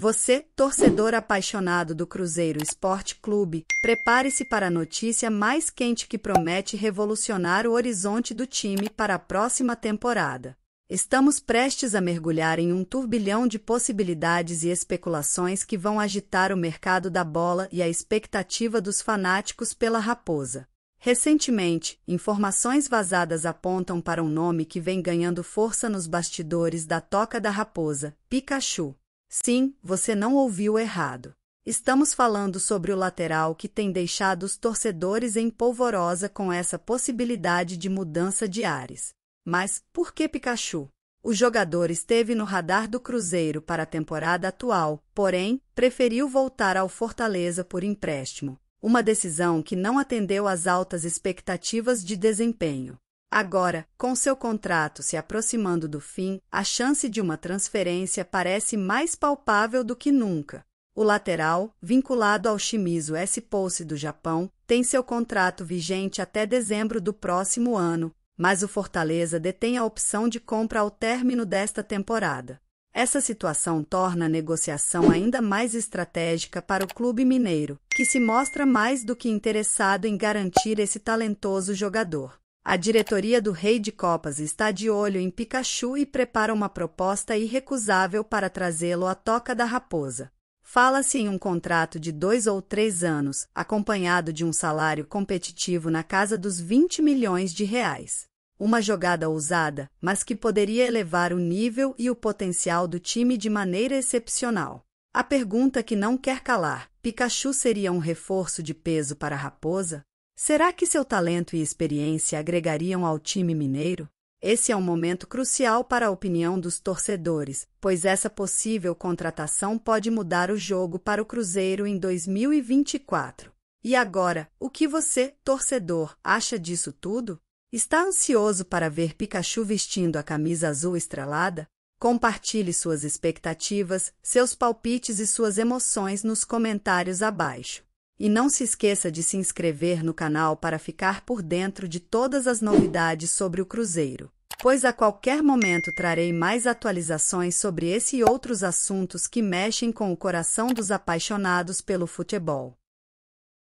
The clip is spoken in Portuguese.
Você, torcedor apaixonado do Cruzeiro Esporte Clube, prepare-se para a notícia mais quente que promete revolucionar o horizonte do time para a próxima temporada. Estamos prestes a mergulhar em um turbilhão de possibilidades e especulações que vão agitar o mercado da bola e a expectativa dos fanáticos pela raposa. Recentemente, informações vazadas apontam para um nome que vem ganhando força nos bastidores da Toca da Raposa, Pikachu. Sim, você não ouviu errado. Estamos falando sobre o lateral que tem deixado os torcedores em polvorosa com essa possibilidade de mudança de ares. Mas por que Pikachu? O jogador esteve no radar do Cruzeiro para a temporada atual, porém, preferiu voltar ao Fortaleza por empréstimo. Uma decisão que não atendeu às altas expectativas de desempenho. Agora, com seu contrato se aproximando do fim, a chance de uma transferência parece mais palpável do que nunca. O lateral, vinculado ao Shimizu S-Pulse do Japão, tem seu contrato vigente até dezembro do próximo ano, mas o Fortaleza detém a opção de compra ao término desta temporada. Essa situação torna a negociação ainda mais estratégica para o clube mineiro, que se mostra mais do que interessado em garantir esse talentoso jogador. A diretoria do Rei de Copas está de olho em Pikachu e prepara uma proposta irrecusável para trazê-lo à Toca da Raposa. Fala-se em um contrato de dois ou três anos, acompanhado de um salário competitivo na casa dos 20 milhões de reais. Uma jogada ousada, mas que poderia elevar o nível e o potencial do time de maneira excepcional. A pergunta que não quer calar: Pikachu seria um reforço de peso para a Raposa? Será que seu talento e experiência agregariam ao time mineiro? Esse é um momento crucial para a opinião dos torcedores, pois essa possível contratação pode mudar o jogo para o Cruzeiro em 2024. E agora, o que você, torcedor, acha disso tudo? Está ansioso para ver Pikachu vestindo a camisa azul estrelada? Compartilhe suas expectativas, seus palpites e suas emoções nos comentários abaixo. E não se esqueça de se inscrever no canal para ficar por dentro de todas as novidades sobre o Cruzeiro, pois a qualquer momento trarei mais atualizações sobre esse e outros assuntos que mexem com o coração dos apaixonados pelo futebol.